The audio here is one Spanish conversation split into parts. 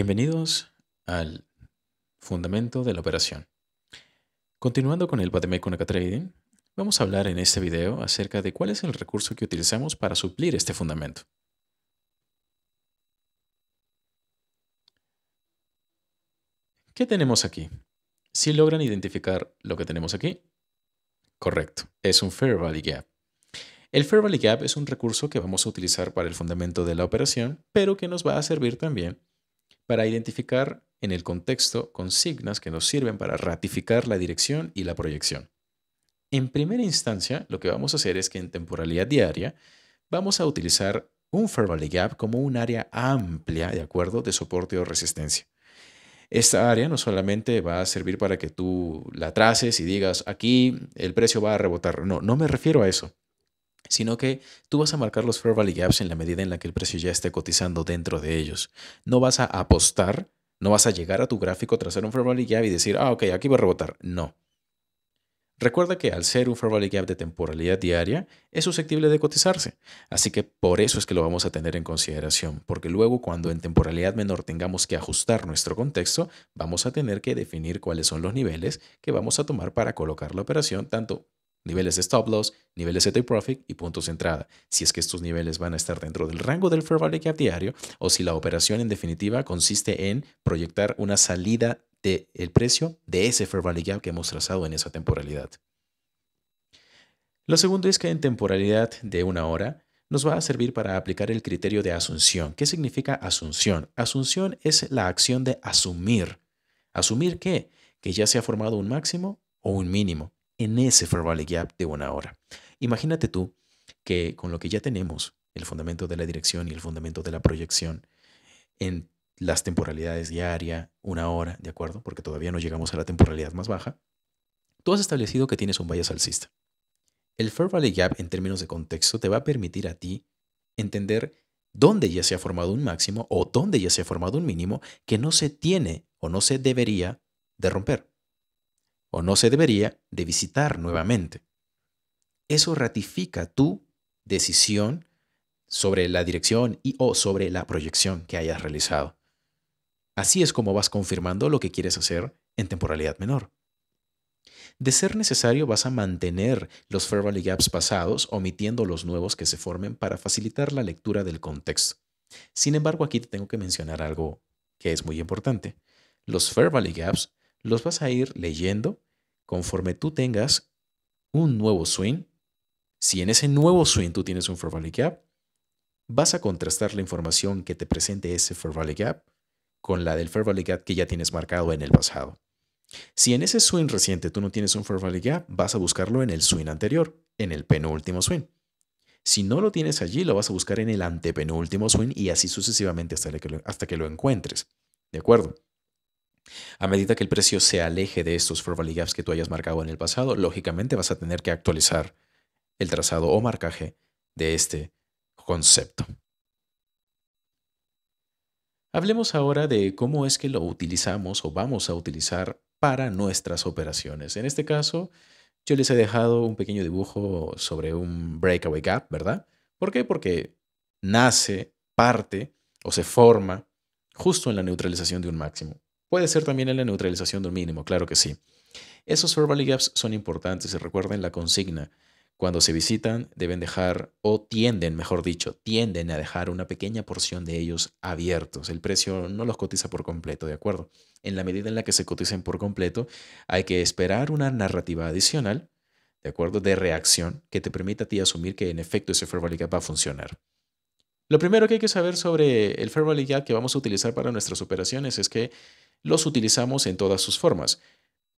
Bienvenidos al fundamento de la operación. Continuando con el Bademeco Trading, vamos a hablar en este video acerca de cuál es el recurso que utilizamos para suplir este fundamento. ¿Qué tenemos aquí? Si logran identificar lo que tenemos aquí, correcto, es un Fair Value Gap. El Fair Value Gap es un recurso que vamos a utilizar para el fundamento de la operación, pero que nos va a servir también para identificar en el contexto consignas que nos sirven para ratificar la dirección y la proyección. En primera instancia, lo que vamos a hacer es que en temporalidad diaria vamos a utilizar un Fair Gap como un área amplia de acuerdo de soporte o resistencia. Esta área no solamente va a servir para que tú la traces y digas aquí el precio va a rebotar. No, no me refiero a eso sino que tú vas a marcar los fair value gaps en la medida en la que el precio ya esté cotizando dentro de ellos. No vas a apostar, no vas a llegar a tu gráfico, trazar un fair value gap y decir, ah, ok, aquí va a rebotar. No. Recuerda que al ser un fair value gap de temporalidad diaria, es susceptible de cotizarse. Así que por eso es que lo vamos a tener en consideración, porque luego cuando en temporalidad menor tengamos que ajustar nuestro contexto, vamos a tener que definir cuáles son los niveles que vamos a tomar para colocar la operación tanto niveles de stop loss, niveles de take profit y puntos de entrada, si es que estos niveles van a estar dentro del rango del fair value gap diario o si la operación en definitiva consiste en proyectar una salida del el precio de ese fair value gap que hemos trazado en esa temporalidad. Lo segundo es que en temporalidad de una hora, nos va a servir para aplicar el criterio de asunción. ¿Qué significa asunción? Asunción es la acción de asumir. ¿Asumir qué? Que ya se ha formado un máximo o un mínimo en ese Fair Valley Gap de una hora. Imagínate tú que con lo que ya tenemos, el fundamento de la dirección y el fundamento de la proyección, en las temporalidades diaria, una hora, ¿de acuerdo? Porque todavía no llegamos a la temporalidad más baja. Tú has establecido que tienes un valle alcista. El Fair Valley Gap en términos de contexto te va a permitir a ti entender dónde ya se ha formado un máximo o dónde ya se ha formado un mínimo que no se tiene o no se debería de romper o no se debería, de visitar nuevamente. Eso ratifica tu decisión sobre la dirección y o sobre la proyección que hayas realizado. Así es como vas confirmando lo que quieres hacer en temporalidad menor. De ser necesario, vas a mantener los Fair Gaps pasados, omitiendo los nuevos que se formen para facilitar la lectura del contexto. Sin embargo, aquí te tengo que mencionar algo que es muy importante. Los Fair Gaps los vas a ir leyendo conforme tú tengas un nuevo swing. Si en ese nuevo swing tú tienes un Fair Value Gap, vas a contrastar la información que te presente ese Fair Value Gap con la del Fair Value Gap que ya tienes marcado en el pasado. Si en ese swing reciente tú no tienes un Fair Value Gap, vas a buscarlo en el swing anterior, en el penúltimo swing. Si no lo tienes allí, lo vas a buscar en el antepenúltimo swing y así sucesivamente hasta hasta que lo encuentres. ¿De acuerdo? A medida que el precio se aleje de estos probability gaps que tú hayas marcado en el pasado, lógicamente vas a tener que actualizar el trazado o marcaje de este concepto. Hablemos ahora de cómo es que lo utilizamos o vamos a utilizar para nuestras operaciones. En este caso, yo les he dejado un pequeño dibujo sobre un breakaway gap, ¿verdad? ¿Por qué? Porque nace, parte o se forma justo en la neutralización de un máximo. Puede ser también en la neutralización del mínimo, claro que sí. Esos verbal gaps son importantes y recuerden la consigna. Cuando se visitan deben dejar, o tienden, mejor dicho, tienden a dejar una pequeña porción de ellos abiertos. El precio no los cotiza por completo, ¿de acuerdo? En la medida en la que se coticen por completo, hay que esperar una narrativa adicional, ¿de acuerdo? De reacción que te permita a ti asumir que en efecto ese fair gap va a funcionar. Lo primero que hay que saber sobre el fair gap que vamos a utilizar para nuestras operaciones es que los utilizamos en todas sus formas.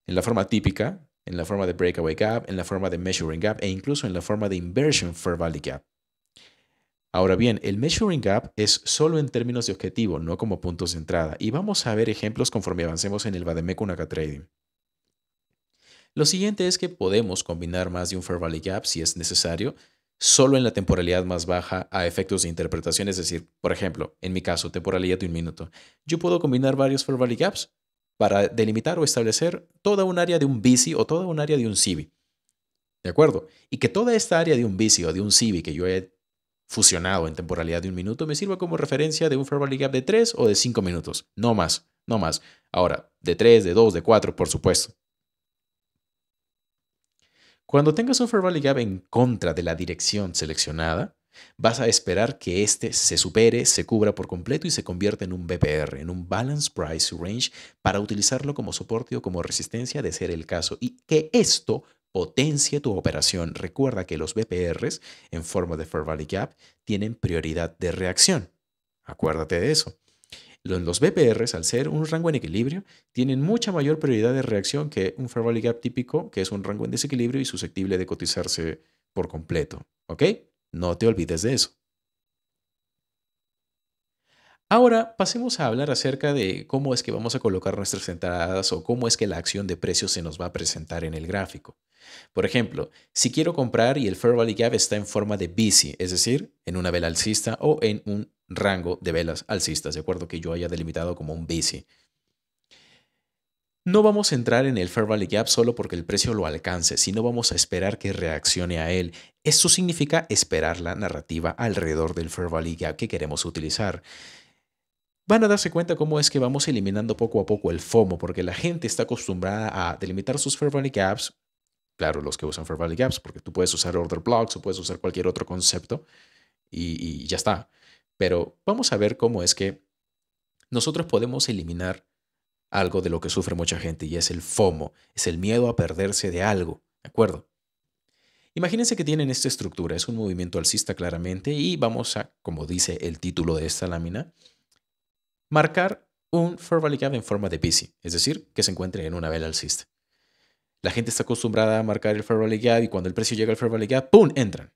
En la forma típica, en la forma de breakaway gap, en la forma de measuring gap e incluso en la forma de inversion fair value gap. Ahora bien, el measuring gap es solo en términos de objetivo, no como puntos de entrada, y vamos a ver ejemplos conforme avancemos en el Bademeco Naka Trading. Lo siguiente es que podemos combinar más de un fair value gap si es necesario, solo en la temporalidad más baja a efectos de interpretación. Es decir, por ejemplo, en mi caso, temporalidad de un minuto. Yo puedo combinar varios for gaps para delimitar o establecer toda un área de un bici o toda un área de un civi. ¿De acuerdo? Y que toda esta área de un bici o de un civi que yo he fusionado en temporalidad de un minuto me sirva como referencia de un formal gap de tres o de 5 minutos. No más, no más. Ahora, de tres, de dos, de cuatro, por supuesto. Cuando tengas un Fair Value Gap en contra de la dirección seleccionada, vas a esperar que este se supere, se cubra por completo y se convierta en un BPR, en un Balance Price Range, para utilizarlo como soporte o como resistencia de ser el caso y que esto potencie tu operación. Recuerda que los BPRs en forma de Fair Value Gap tienen prioridad de reacción. Acuérdate de eso. Los BPRs, al ser un rango en equilibrio, tienen mucha mayor prioridad de reacción que un fair gap típico, que es un rango en desequilibrio y susceptible de cotizarse por completo. ¿Ok? No te olvides de eso. Ahora pasemos a hablar acerca de cómo es que vamos a colocar nuestras entradas o cómo es que la acción de precios se nos va a presentar en el gráfico. Por ejemplo, si quiero comprar y el Fair value Gap está en forma de bici, es decir, en una vela alcista o en un rango de velas alcistas, de acuerdo que yo haya delimitado como un bici. No vamos a entrar en el Fair value Gap solo porque el precio lo alcance, sino vamos a esperar que reaccione a él. Esto significa esperar la narrativa alrededor del Fair value Gap que queremos utilizar van a darse cuenta cómo es que vamos eliminando poco a poco el FOMO, porque la gente está acostumbrada a delimitar sus Fair Value Gaps, claro, los que usan Fair Gaps, porque tú puedes usar Order Blocks o puedes usar cualquier otro concepto y, y ya está. Pero vamos a ver cómo es que nosotros podemos eliminar algo de lo que sufre mucha gente y es el FOMO, es el miedo a perderse de algo, ¿de acuerdo? Imagínense que tienen esta estructura, es un movimiento alcista claramente y vamos a, como dice el título de esta lámina, marcar un fair value gap en forma de PC, es decir, que se encuentre en una vela alcista. La gente está acostumbrada a marcar el fair value gap y cuando el precio llega al fair value gap, ¡pum!, entran.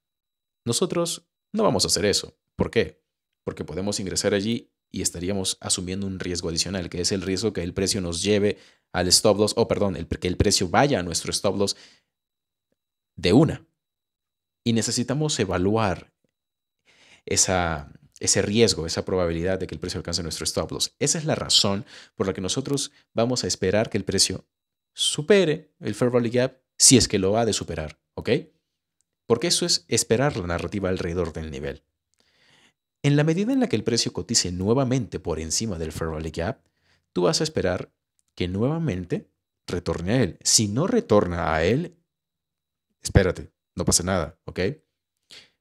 Nosotros no vamos a hacer eso. ¿Por qué? Porque podemos ingresar allí y estaríamos asumiendo un riesgo adicional, que es el riesgo que el precio nos lleve al stop loss, o perdón, el, que el precio vaya a nuestro stop loss de una. Y necesitamos evaluar esa, ese riesgo, esa probabilidad de que el precio alcance nuestro stop loss. Esa es la razón por la que nosotros vamos a esperar que el precio supere el fair value gap si es que lo ha de superar, ¿ok? Porque eso es esperar la narrativa alrededor del nivel. En la medida en la que el precio cotice nuevamente por encima del fair value gap, tú vas a esperar que nuevamente retorne a él. Si no retorna a él, espérate, no pasa nada, ¿ok?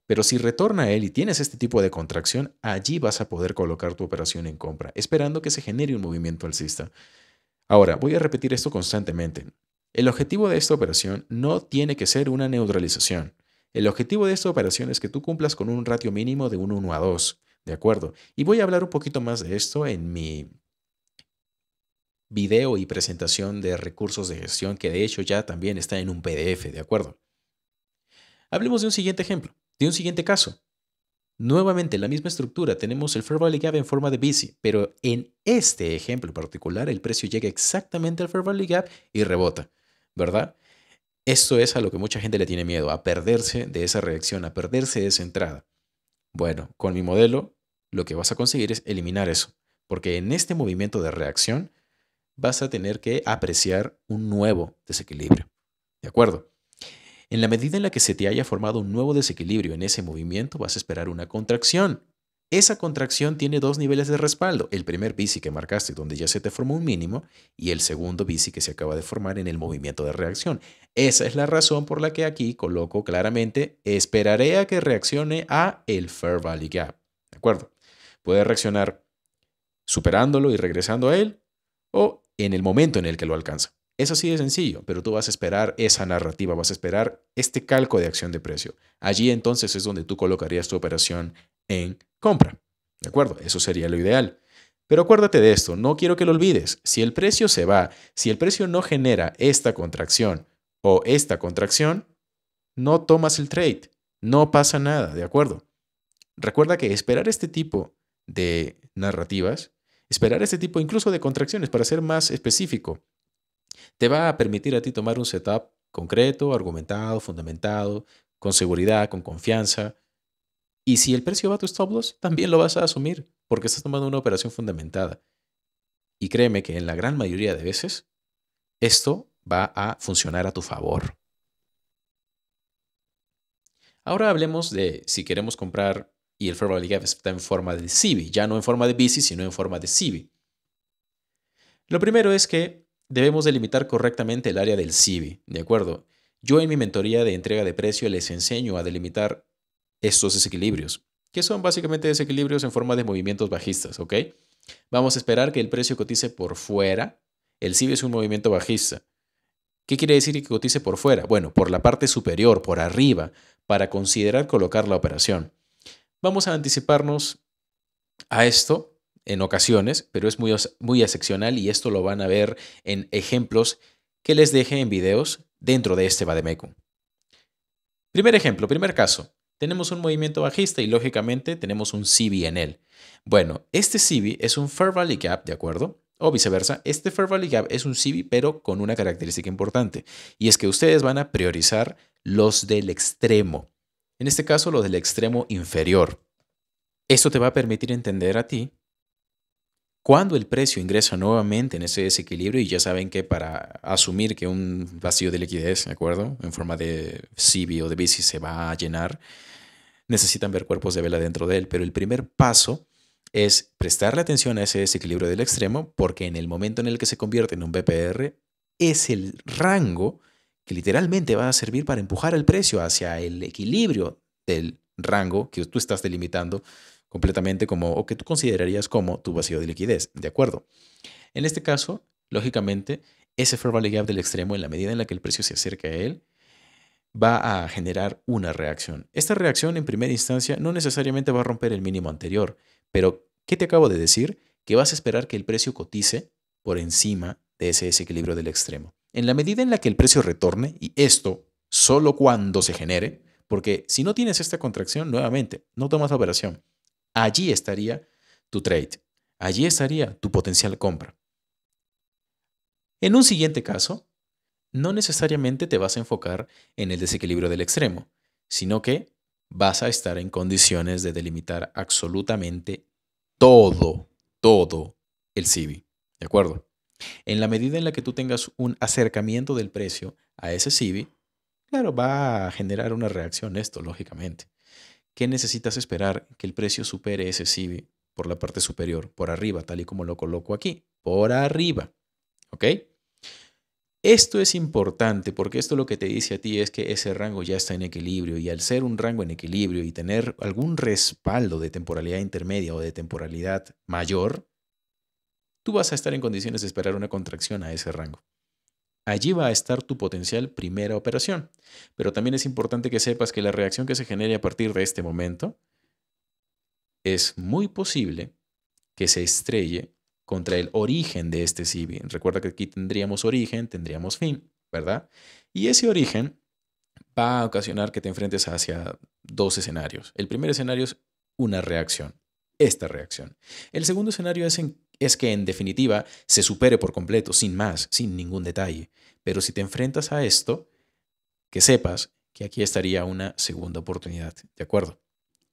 Pero si retorna a él y tienes este tipo de contracción, allí vas a poder colocar tu operación en compra, esperando que se genere un movimiento alcista. Ahora, voy a repetir esto constantemente. El objetivo de esta operación no tiene que ser una neutralización. El objetivo de esta operación es que tú cumplas con un ratio mínimo de un 1 a 2, ¿de acuerdo? Y voy a hablar un poquito más de esto en mi video y presentación de recursos de gestión, que de hecho ya también está en un PDF, ¿de acuerdo? Hablemos de un siguiente ejemplo. De un siguiente caso, Nuevamente, la misma estructura, tenemos el fair value gap en forma de bici, pero en este ejemplo particular el precio llega exactamente al fair value gap y rebota, ¿verdad? Esto es a lo que mucha gente le tiene miedo, a perderse de esa reacción, a perderse de esa entrada. Bueno, con mi modelo lo que vas a conseguir es eliminar eso, porque en este movimiento de reacción vas a tener que apreciar un nuevo desequilibrio, ¿de acuerdo? En la medida en la que se te haya formado un nuevo desequilibrio en ese movimiento, vas a esperar una contracción. Esa contracción tiene dos niveles de respaldo, el primer bici que marcaste donde ya se te formó un mínimo y el segundo bici que se acaba de formar en el movimiento de reacción. Esa es la razón por la que aquí coloco claramente esperaré a que reaccione a el Fair Valley Gap. ¿De acuerdo? Puede reaccionar superándolo y regresando a él o en el momento en el que lo alcanza. Es así de sencillo, pero tú vas a esperar esa narrativa, vas a esperar este calco de acción de precio. Allí entonces es donde tú colocarías tu operación en compra. ¿De acuerdo? Eso sería lo ideal. Pero acuérdate de esto, no quiero que lo olvides. Si el precio se va, si el precio no genera esta contracción o esta contracción, no tomas el trade, no pasa nada, ¿de acuerdo? Recuerda que esperar este tipo de narrativas, esperar este tipo incluso de contracciones, para ser más específico, te va a permitir a ti tomar un setup concreto, argumentado, fundamentado, con seguridad, con confianza. Y si el precio va a tu stop loss, también lo vas a asumir, porque estás tomando una operación fundamentada. Y créeme que en la gran mayoría de veces, esto va a funcionar a tu favor. Ahora hablemos de si queremos comprar y el Fair Value está en forma de CIVI, ya no en forma de BC, sino en forma de CB. Lo primero es que debemos delimitar correctamente el área del CIBI, ¿de acuerdo? Yo en mi mentoría de entrega de precio les enseño a delimitar estos desequilibrios, que son básicamente desequilibrios en forma de movimientos bajistas, ¿ok? Vamos a esperar que el precio cotice por fuera. El CIBI es un movimiento bajista. ¿Qué quiere decir que cotice por fuera? Bueno, por la parte superior, por arriba, para considerar colocar la operación. Vamos a anticiparnos a esto en ocasiones, pero es muy, muy excepcional y esto lo van a ver en ejemplos que les deje en videos dentro de este vademeco Primer ejemplo, primer caso. Tenemos un movimiento bajista y lógicamente tenemos un CB en él. Bueno, este CB es un Fair Valley Gap, ¿de acuerdo? O viceversa, este Fair Valley Gap es un CB pero con una característica importante y es que ustedes van a priorizar los del extremo. En este caso, los del extremo inferior. Esto te va a permitir entender a ti cuando el precio ingresa nuevamente en ese desequilibrio, y ya saben que para asumir que un vacío de liquidez, ¿de acuerdo? En forma de CB o de bici se va a llenar, necesitan ver cuerpos de vela dentro de él. Pero el primer paso es prestarle atención a ese desequilibrio del extremo, porque en el momento en el que se convierte en un BPR, es el rango que literalmente va a servir para empujar el precio hacia el equilibrio del rango que tú estás delimitando completamente como, o que tú considerarías como tu vacío de liquidez, ¿de acuerdo? En este caso, lógicamente, ese fair value gap del extremo, en la medida en la que el precio se acerca a él, va a generar una reacción. Esta reacción en primera instancia no necesariamente va a romper el mínimo anterior, pero ¿qué te acabo de decir? Que vas a esperar que el precio cotice por encima de ese desequilibrio del extremo. En la medida en la que el precio retorne, y esto solo cuando se genere, porque si no tienes esta contracción, nuevamente, no tomas operación. Allí estaría tu trade. Allí estaría tu potencial compra. En un siguiente caso, no necesariamente te vas a enfocar en el desequilibrio del extremo, sino que vas a estar en condiciones de delimitar absolutamente todo, todo el CV. ¿De acuerdo? En la medida en la que tú tengas un acercamiento del precio a ese CV, claro, va a generar una reacción esto, lógicamente. ¿Qué necesitas esperar que el precio supere ese cib por la parte superior, por arriba, tal y como lo coloco aquí? Por arriba. ¿Ok? Esto es importante porque esto lo que te dice a ti es que ese rango ya está en equilibrio y al ser un rango en equilibrio y tener algún respaldo de temporalidad intermedia o de temporalidad mayor, tú vas a estar en condiciones de esperar una contracción a ese rango. Allí va a estar tu potencial primera operación. Pero también es importante que sepas que la reacción que se genere a partir de este momento es muy posible que se estrelle contra el origen de este CB. Recuerda que aquí tendríamos origen, tendríamos fin, ¿verdad? Y ese origen va a ocasionar que te enfrentes hacia dos escenarios. El primer escenario es una reacción, esta reacción. El segundo escenario es en es que en definitiva se supere por completo, sin más, sin ningún detalle. Pero si te enfrentas a esto, que sepas que aquí estaría una segunda oportunidad, ¿de acuerdo?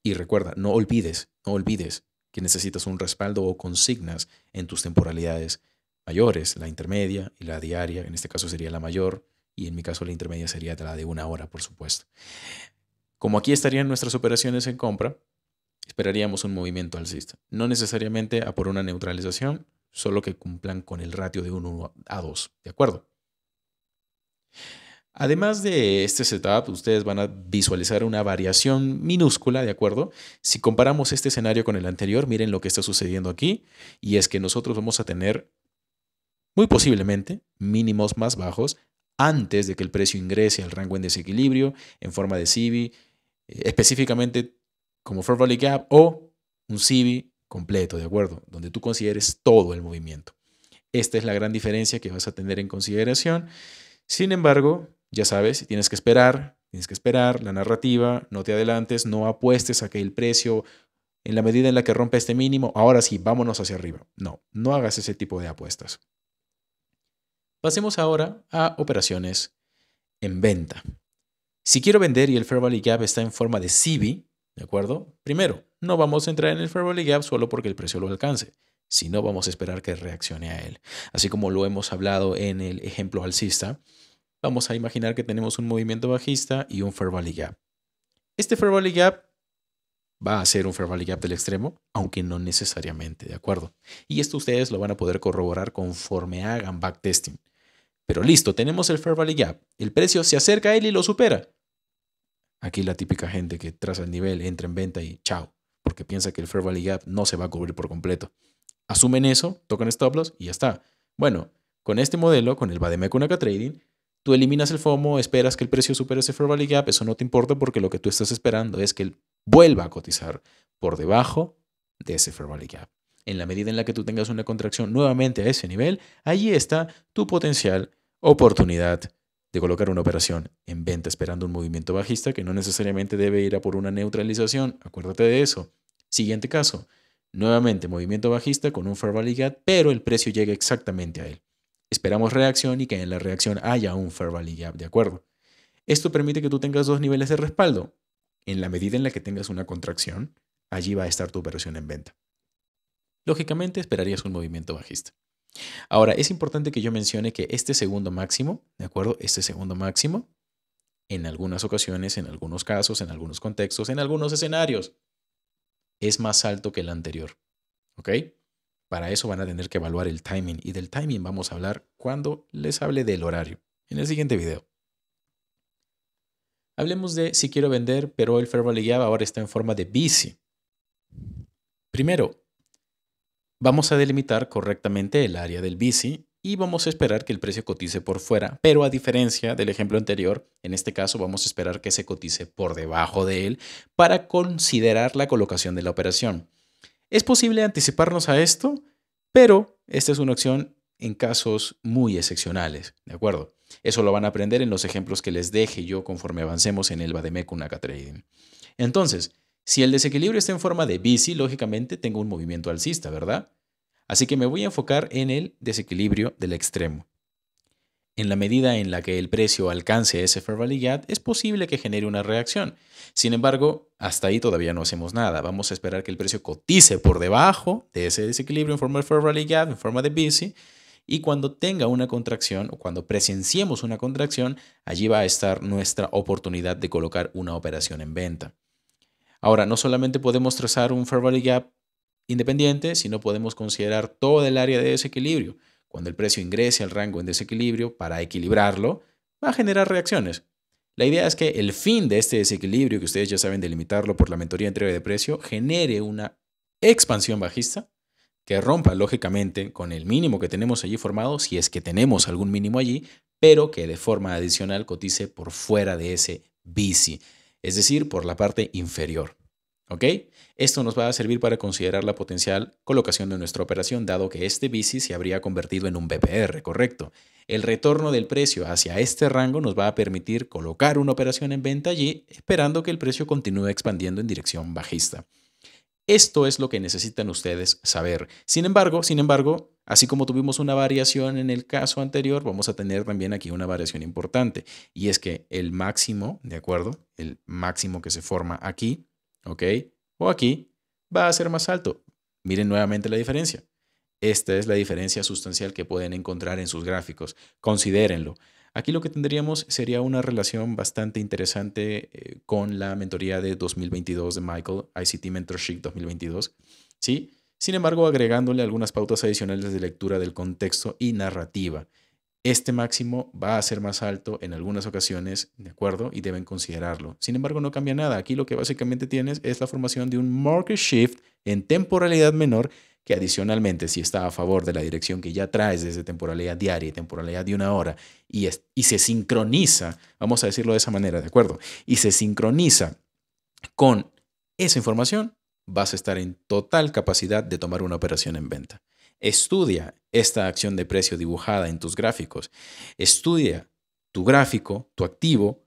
Y recuerda, no olvides, no olvides que necesitas un respaldo o consignas en tus temporalidades mayores, la intermedia y la diaria, en este caso sería la mayor, y en mi caso la intermedia sería la de una hora, por supuesto. Como aquí estarían nuestras operaciones en compra, esperaríamos un movimiento alcista. No necesariamente a por una neutralización, solo que cumplan con el ratio de 1 a 2, ¿de acuerdo? Además de este setup, ustedes van a visualizar una variación minúscula, ¿de acuerdo? Si comparamos este escenario con el anterior, miren lo que está sucediendo aquí, y es que nosotros vamos a tener, muy posiblemente, mínimos más bajos antes de que el precio ingrese al rango en desequilibrio, en forma de CIBI, eh, específicamente como Fair Value Gap o un CV completo, ¿de acuerdo? Donde tú consideres todo el movimiento. Esta es la gran diferencia que vas a tener en consideración. Sin embargo, ya sabes, tienes que esperar, tienes que esperar la narrativa, no te adelantes, no apuestes a que el precio, en la medida en la que rompe este mínimo, ahora sí, vámonos hacia arriba. No, no hagas ese tipo de apuestas. Pasemos ahora a operaciones en venta. Si quiero vender y el Fair Value Gap está en forma de CV. ¿De acuerdo? Primero, no vamos a entrar en el Fair Value gap solo porque el precio lo alcance, sino vamos a esperar que reaccione a él. Así como lo hemos hablado en el ejemplo alcista, vamos a imaginar que tenemos un movimiento bajista y un Fair Value gap. Este Fair Value gap va a ser un fair value gap del extremo, aunque no necesariamente, ¿de acuerdo? Y esto ustedes lo van a poder corroborar conforme hagan backtesting. Pero listo, tenemos el fair value gap. El precio se acerca a él y lo supera. Aquí la típica gente que traza el nivel, entra en venta y chao, porque piensa que el Fair Value Gap no se va a cubrir por completo. Asumen eso, tocan stop loss y ya está. Bueno, con este modelo, con el Bademe Trading, tú eliminas el FOMO, esperas que el precio supere ese Fair Value Gap, eso no te importa porque lo que tú estás esperando es que él vuelva a cotizar por debajo de ese Fair Value Gap. En la medida en la que tú tengas una contracción nuevamente a ese nivel, allí está tu potencial oportunidad de colocar una operación en venta esperando un movimiento bajista que no necesariamente debe ir a por una neutralización. Acuérdate de eso. Siguiente caso. Nuevamente, movimiento bajista con un fair value gap, pero el precio llega exactamente a él. Esperamos reacción y que en la reacción haya un fair value gap, ¿de acuerdo? Esto permite que tú tengas dos niveles de respaldo. En la medida en la que tengas una contracción, allí va a estar tu operación en venta. Lógicamente, esperarías un movimiento bajista. Ahora, es importante que yo mencione que este segundo máximo, ¿de acuerdo? Este segundo máximo, en algunas ocasiones, en algunos casos, en algunos contextos, en algunos escenarios, es más alto que el anterior. ¿Ok? Para eso van a tener que evaluar el timing y del timing vamos a hablar cuando les hable del horario, en el siguiente video. Hablemos de si quiero vender, pero el Ferro le ahora está en forma de bici. Primero, Vamos a delimitar correctamente el área del bici y vamos a esperar que el precio cotice por fuera, pero a diferencia del ejemplo anterior, en este caso vamos a esperar que se cotice por debajo de él para considerar la colocación de la operación. ¿Es posible anticiparnos a esto? Pero esta es una opción en casos muy excepcionales, ¿de acuerdo? Eso lo van a aprender en los ejemplos que les deje yo conforme avancemos en el Bademecum Trading. Entonces, si el desequilibrio está en forma de bici, lógicamente tengo un movimiento alcista, ¿verdad? Así que me voy a enfocar en el desequilibrio del extremo. En la medida en la que el precio alcance ese Value gap, es posible que genere una reacción. Sin embargo, hasta ahí todavía no hacemos nada. Vamos a esperar que el precio cotice por debajo de ese desequilibrio en forma de fair gap, en forma de bici, y cuando tenga una contracción o cuando presenciemos una contracción, allí va a estar nuestra oportunidad de colocar una operación en venta. Ahora, no solamente podemos trazar un fair value gap independiente, sino podemos considerar todo el área de desequilibrio. Cuando el precio ingrese al rango en desequilibrio, para equilibrarlo, va a generar reacciones. La idea es que el fin de este desequilibrio, que ustedes ya saben delimitarlo por la mentoría entrega de precio, genere una expansión bajista que rompa lógicamente con el mínimo que tenemos allí formado, si es que tenemos algún mínimo allí, pero que de forma adicional cotice por fuera de ese bici es decir, por la parte inferior. ¿Ok? Esto nos va a servir para considerar la potencial colocación de nuestra operación, dado que este bici se habría convertido en un BPR, correcto. El retorno del precio hacia este rango nos va a permitir colocar una operación en venta allí, esperando que el precio continúe expandiendo en dirección bajista. Esto es lo que necesitan ustedes saber. Sin embargo, sin embargo, así como tuvimos una variación en el caso anterior, vamos a tener también aquí una variación importante y es que el máximo, ¿de acuerdo? El máximo que se forma aquí, ¿ok? O aquí va a ser más alto. Miren nuevamente la diferencia. Esta es la diferencia sustancial que pueden encontrar en sus gráficos. Considérenlo. Aquí lo que tendríamos sería una relación bastante interesante eh, con la mentoría de 2022 de Michael, ICT Mentorship 2022, ¿sí? Sin embargo, agregándole algunas pautas adicionales de lectura del contexto y narrativa. Este máximo va a ser más alto en algunas ocasiones, ¿de acuerdo? Y deben considerarlo. Sin embargo, no cambia nada. Aquí lo que básicamente tienes es la formación de un market shift en temporalidad menor que adicionalmente si está a favor de la dirección que ya traes desde temporalidad diaria y temporalidad de una hora y, y se sincroniza, vamos a decirlo de esa manera, ¿de acuerdo? Y se sincroniza con esa información, vas a estar en total capacidad de tomar una operación en venta. Estudia esta acción de precio dibujada en tus gráficos. Estudia tu gráfico, tu activo,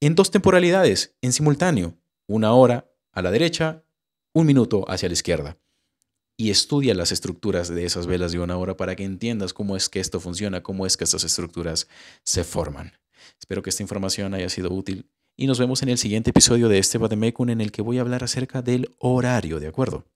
en dos temporalidades, en simultáneo, una hora a la derecha, un minuto hacia la izquierda y estudia las estructuras de esas velas de una hora para que entiendas cómo es que esto funciona, cómo es que estas estructuras se forman. Espero que esta información haya sido útil y nos vemos en el siguiente episodio de este Mekun en el que voy a hablar acerca del horario, ¿de acuerdo?